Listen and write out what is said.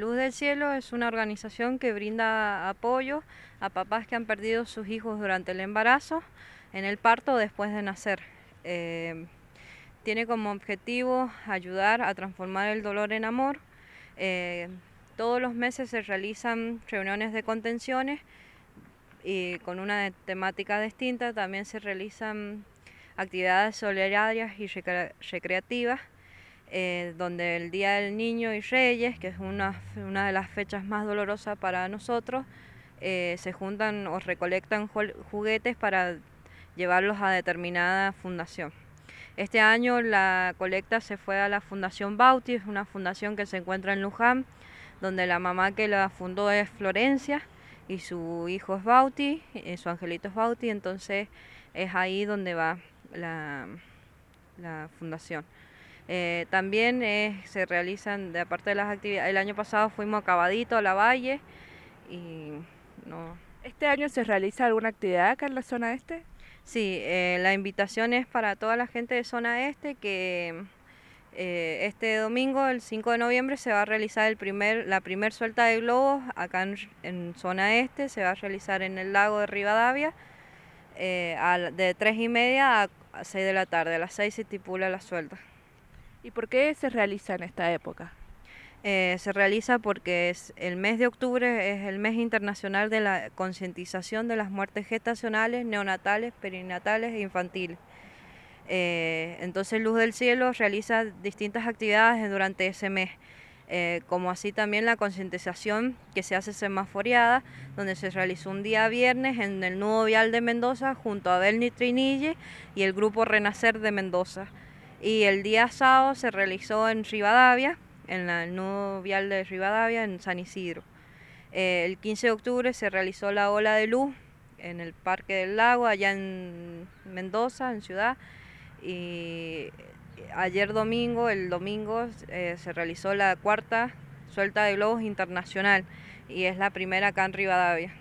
Luz del Cielo es una organización que brinda apoyo a papás que han perdido sus hijos durante el embarazo, en el parto o después de nacer. Eh, tiene como objetivo ayudar a transformar el dolor en amor. Eh, todos los meses se realizan reuniones de contenciones y con una temática distinta. También se realizan actividades solidarias y recreativas. Eh, donde el Día del Niño y Reyes, que es una, de las fechas más dolorosas para nosotros, eh, se juntan o recolectan juguetes para llevarlos a determinada fundación. Este año la colecta se fue a la Fundación Bauti, es una fundación que se encuentra en Luján, donde la mamá que la fundó es Florencia y su hijo es Bauti, eh, su angelito es Bauti, entonces es ahí donde va la fundación. Eh, también eh, se realizan, de aparte de las actividades, el año pasado fuimos acabadito a la Valle, ¿Este año se realiza alguna actividad acá en la zona este? Sí, eh, la invitación es para toda la gente de zona este que este domingo, el 5 de noviembre, se va a realizar el primer, la primer suelta de globos acá en, zona este, se va a realizar en el lago de Rivadavia, de 3 y media a 6 de la tarde, a las 6 se estipula la suelta. ¿Y por qué se realiza en esta época? Eh, se realiza porque es el mes de octubre es el mes internacional de la concientización de las muertes gestacionales, neonatales, perinatales e infantiles. Eh, entonces Luz del Cielo realiza distintas actividades durante ese mes, eh, como así también la concientización que se hace semaforeada, donde se realizó un día viernes en el nudo vial de Mendoza junto a Belni Trinille y el grupo Renacer de Mendoza. Y el día sábado se realizó en Rivadavia, en la, el vial de Rivadavia, en San Isidro. Eh, el 15 de octubre se realizó la ola de luz en el Parque del Lago, allá en Mendoza, en Ciudad. Y ayer domingo, el domingo, eh, se realizó la cuarta suelta de globos internacional y es la primera acá en Rivadavia.